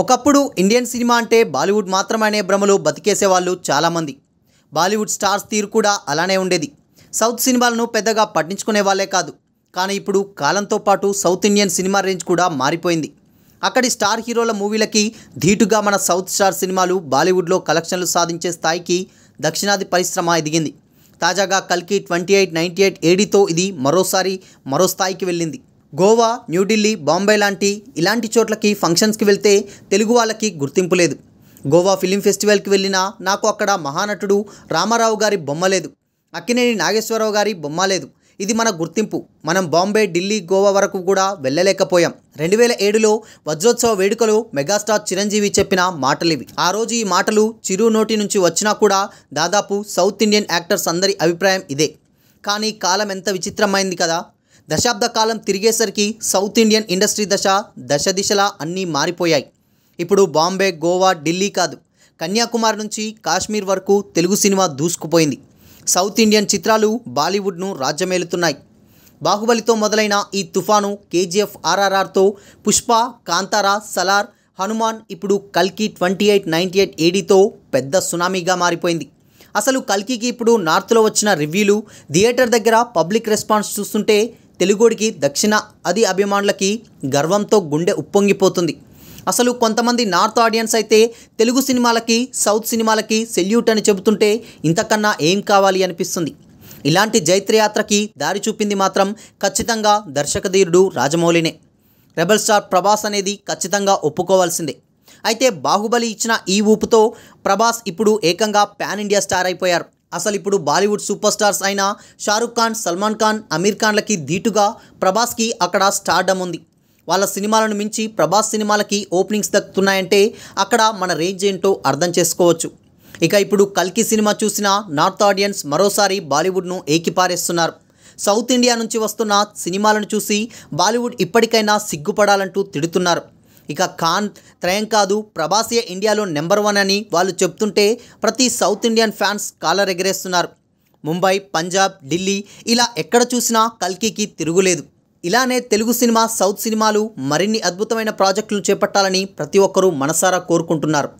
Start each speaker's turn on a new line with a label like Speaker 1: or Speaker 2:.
Speaker 1: ఒకప్పుడు Indian cinema అంటే బాలీవుడ్ మాత్రమనే భ్రమలో బతికేసేవాళ్ళు చాలామంది బాలీవుడ్ స్టార్స్ తీరు కూడా అలానే ఉండేది సౌత్ సినిమాలను పెద్దగా పట్టించుకునే వాళ్ళే కాదు కానీ ఇప్పుడు కాలంతో పాటు సౌత్ ఇండియన్ సినిమా రేంజ్ కూడా మారిపోయింది అక్కడి స్టార్ హీరోల మూవీలకి ధీటుగా మన సౌత్ స్టార్ సినిమాలు బాలీవుడ్లో కలెక్షన్లు సాధించే స్థాయికి దక్షిణాది పరిశ్రమ ఎదిగింది తాజాగా కల్కి ట్వంటీ ఎయిట్ నైంటీ ఎయిట్ ఏడీతో ఇది మరోసారి మరో స్థాయికి వెళ్ళింది గోవా న్యూఢిల్లీ బాంబే లాంటి ఇలాంటి చోట్లకి ఫంక్షన్స్కి వెళ్తే తెలుగు వాళ్ళకి గుర్తింపు లేదు గోవా ఫిలిం ఫెస్టివల్కి వెళ్ళినా నాకు అక్కడ మహానటుడు రామారావు గారి బొమ్మ లేదు అక్కినేని నాగేశ్వరరావు గారి బొమ్మ లేదు ఇది మన గుర్తింపు మనం బాంబే ఢిల్లీ గోవా వరకు కూడా వెళ్ళలేకపోయాం రెండు వేల ఏడులో వజ్రోత్సవ వేడుకలు మెగాస్టార్ చిరంజీవి చెప్పిన మాటలివి ఆ రోజు ఈ మాటలు చిరు నోటి నుంచి వచ్చినా కూడా దాదాపు సౌత్ ఇండియన్ యాక్టర్స్ అందరి అభిప్రాయం ఇదే కానీ కాలం ఎంత విచిత్రమైంది కదా దశాబ్ద కాలం తిరిగేసరికి సౌత్ ఇండియన్ ఇండస్ట్రీ దశ దశ దిశలా అన్నీ మారిపోయాయి ఇప్పుడు బాంబే గోవా ఢిల్లీ కాదు కన్యాకుమారి నుంచి కాశ్మీర్ వరకు తెలుగు సినిమా దూసుకుపోయింది సౌత్ ఇండియన్ చిత్రాలు బాలీవుడ్ను రాజ్యమేలుతున్నాయి బాహుబలితో మొదలైన ఈ తుఫాను కేజీఎఫ్ ఆర్ఆర్ఆర్తో పుష్ప కాంతారా సలార్ హనుమాన్ ఇప్పుడు కల్కి ట్వంటీ ఎయిట్ నైంటీ ఎయిట్ ఏడీతో పెద్ద సునామీగా మారిపోయింది అసలు కల్కికి ఇప్పుడు నార్త్లో వచ్చిన రివ్యూలు థియేటర్ దగ్గర పబ్లిక్ రెస్పాన్స్ చూస్తుంటే తెలుగుడికి దక్షిణ అది అభిమానులకి గర్వంతో గుండె ఉప్పొంగిపోతుంది అసలు కొంతమంది నార్త్ ఆడియన్స్ అయితే తెలుగు సినిమాలకి సౌత్ సినిమాలకి సెల్యూట్ అని చెబుతుంటే ఇంతకన్నా ఏం కావాలి అనిపిస్తుంది ఇలాంటి జైత్రయాత్రకి దారి చూపింది మాత్రం ఖచ్చితంగా దర్శకధీరుడు రాజమౌళినే రెబల్ స్టార్ ప్రభాస్ అనేది ఖచ్చితంగా ఒప్పుకోవాల్సిందే అయితే బాహుబలి ఇచ్చిన ఈ ఊపుతో ప్రభాస్ ఇప్పుడు ఏకంగా పాన్ ఇండియా స్టార్ అయిపోయారు అసలు ఇప్పుడు బాలీవుడ్ సూపర్ స్టార్స్ అయిన షారుఖ్ ఖాన్ సల్మాన్ ఖాన్ అమీర్ ఖాన్లకి ధీటుగా ప్రభాస్కి అక్కడ స్టార్డమ్ ఉంది వాళ్ళ సినిమాలను మించి ప్రభాస్ సినిమాలకి ఓపెనింగ్స్ దక్కుతున్నాయంటే అక్కడ మన రేంజ్ ఏంటో అర్థం చేసుకోవచ్చు ఇక ఇప్పుడు కల్కి సినిమా చూసిన నార్త్ ఆడియన్స్ మరోసారి బాలీవుడ్ను ఏకిపారేస్తున్నారు సౌత్ ఇండియా నుంచి వస్తున్న సినిమాలను చూసి బాలీవుడ్ ఇప్పటికైనా సిగ్గుపడాలంటూ తిడుతున్నారు ఇక ఖాన్ త్రయం కాదు ప్రభాసియ ఇండియాలో నెంబర్ వన్ అని వాళ్ళు చెప్తుంటే ప్రతి సౌత్ ఇండియన్ ఫ్యాన్స్ కాలర్ ఎగరేస్తున్నారు ముంబై పంజాబ్ ఢిల్లీ ఇలా ఎక్కడ చూసినా కల్కీకి తిరుగులేదు ఇలానే తెలుగు సినిమా సౌత్ సినిమాలు మరిన్ని అద్భుతమైన ప్రాజెక్టులు చేపట్టాలని ప్రతి ఒక్కరూ మనసారా కోరుకుంటున్నారు